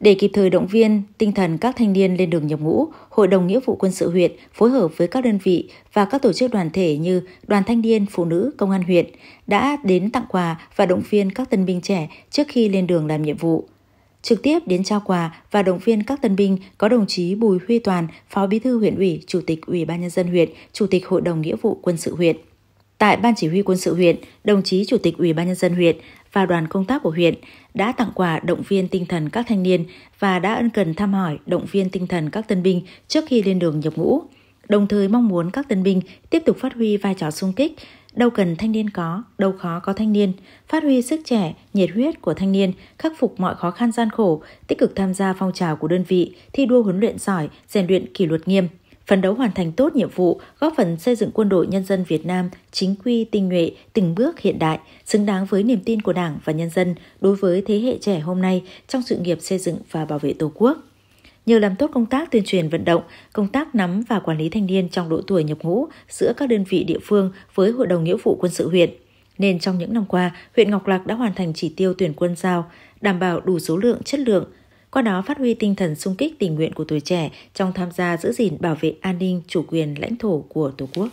Để kịp thời động viên tinh thần các thanh niên lên đường nhập ngũ, Hội đồng Nghĩa vụ Quân sự huyện phối hợp với các đơn vị và các tổ chức đoàn thể như Đoàn Thanh niên Phụ nữ Công an huyện đã đến tặng quà và động viên các tân binh trẻ trước khi lên đường làm nhiệm vụ. Trực tiếp đến trao quà và động viên các tân binh có đồng chí Bùi Huy Toàn, Phó Bí thư huyện ủy, Chủ tịch Ủy ban nhân dân huyện, Chủ tịch Hội đồng Nghĩa vụ Quân sự huyện. Tại Ban Chỉ huy Quân sự huyện, đồng chí Chủ tịch Ủy ban Nhân dân huyện và đoàn công tác của huyện đã tặng quà động viên tinh thần các thanh niên và đã ân cần thăm hỏi động viên tinh thần các tân binh trước khi lên đường nhập ngũ. Đồng thời mong muốn các tân binh tiếp tục phát huy vai trò sung kích, đâu cần thanh niên có, đâu khó có thanh niên, phát huy sức trẻ, nhiệt huyết của thanh niên, khắc phục mọi khó khăn gian khổ, tích cực tham gia phong trào của đơn vị, thi đua huấn luyện giỏi, rèn luyện kỷ luật nghiêm, phấn đấu hoàn thành tốt nhiệm vụ, góp phần xây dựng quân đội nhân dân Việt Nam chính quy, tinh nhuệ, từng bước hiện đại, xứng đáng với niềm tin của Đảng và nhân dân đối với thế hệ trẻ hôm nay trong sự nghiệp xây dựng và bảo vệ Tổ quốc. Nhờ làm tốt công tác tuyên truyền vận động, công tác nắm và quản lý thanh niên trong độ tuổi nhập ngũ giữa các đơn vị địa phương với Hội đồng Nghĩa vụ Quân sự huyện, nên trong những năm qua, huyện Ngọc Lặc đã hoàn thành chỉ tiêu tuyển quân giao, đảm bảo đủ số lượng, chất lượng, qua đó phát huy tinh thần sung kích tình nguyện của tuổi trẻ trong tham gia giữ gìn bảo vệ an ninh chủ quyền lãnh thổ của Tổ quốc.